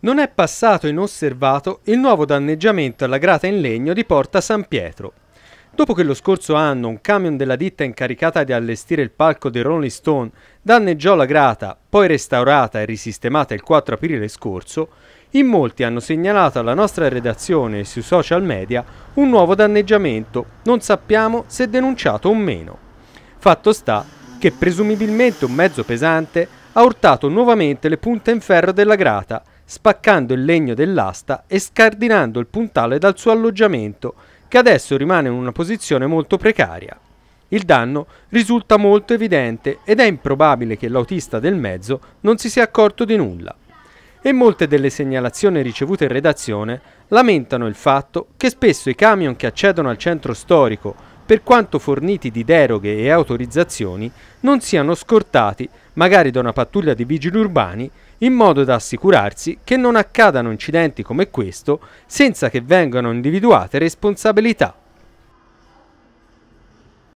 non è passato inosservato il nuovo danneggiamento alla grata in legno di Porta San Pietro. Dopo che lo scorso anno un camion della ditta incaricata di allestire il palco dei Rolling Stone danneggiò la grata, poi restaurata e risistemata il 4 aprile scorso, in molti hanno segnalato alla nostra redazione e sui social media un nuovo danneggiamento, non sappiamo se denunciato o meno. Fatto sta che presumibilmente un mezzo pesante ha urtato nuovamente le punte in ferro della grata spaccando il legno dell'asta e scardinando il puntale dal suo alloggiamento, che adesso rimane in una posizione molto precaria. Il danno risulta molto evidente ed è improbabile che l'autista del mezzo non si sia accorto di nulla. E molte delle segnalazioni ricevute in redazione lamentano il fatto che spesso i camion che accedono al centro storico per quanto forniti di deroghe e autorizzazioni, non siano scortati, magari da una pattuglia di vigili urbani, in modo da assicurarsi che non accadano incidenti come questo senza che vengano individuate responsabilità.